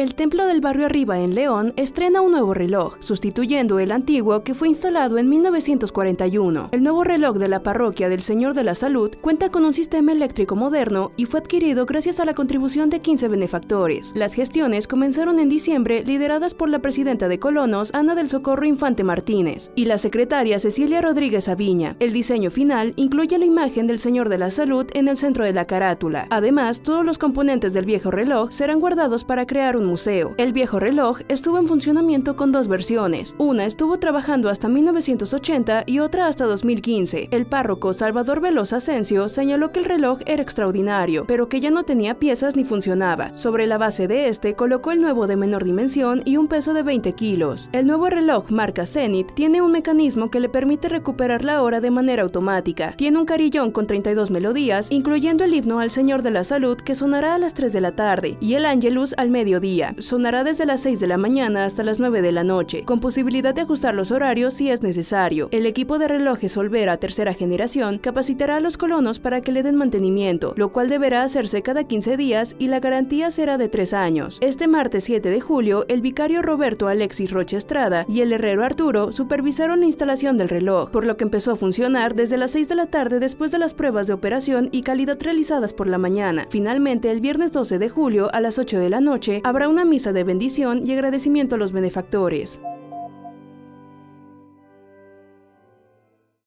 El templo del barrio arriba en León estrena un nuevo reloj, sustituyendo el antiguo que fue instalado en 1941. El nuevo reloj de la parroquia del Señor de la Salud cuenta con un sistema eléctrico moderno y fue adquirido gracias a la contribución de 15 benefactores. Las gestiones comenzaron en diciembre lideradas por la presidenta de Colonos, Ana del Socorro Infante Martínez, y la secretaria Cecilia Rodríguez Aviña. El diseño final incluye la imagen del Señor de la Salud en el centro de la carátula. Además, todos los componentes del viejo reloj serán guardados para crear un museo. El viejo reloj estuvo en funcionamiento con dos versiones. Una estuvo trabajando hasta 1980 y otra hasta 2015. El párroco Salvador Veloz Asensio señaló que el reloj era extraordinario, pero que ya no tenía piezas ni funcionaba. Sobre la base de este colocó el nuevo de menor dimensión y un peso de 20 kilos. El nuevo reloj marca Zenith tiene un mecanismo que le permite recuperar la hora de manera automática. Tiene un carillón con 32 melodías, incluyendo el himno al Señor de la Salud que sonará a las 3 de la tarde y el Angelus al mediodía. Sonará desde las 6 de la mañana hasta las 9 de la noche, con posibilidad de ajustar los horarios si es necesario. El equipo de relojes Solvera tercera generación capacitará a los colonos para que le den mantenimiento, lo cual deberá hacerse cada 15 días y la garantía será de 3 años. Este martes 7 de julio, el vicario Roberto Alexis Roche Estrada y el herrero Arturo supervisaron la instalación del reloj, por lo que empezó a funcionar desde las 6 de la tarde después de las pruebas de operación y calidad realizadas por la mañana. Finalmente, el viernes 12 de julio a las 8 de la noche, habrá para una misa de bendición y agradecimiento a los benefactores.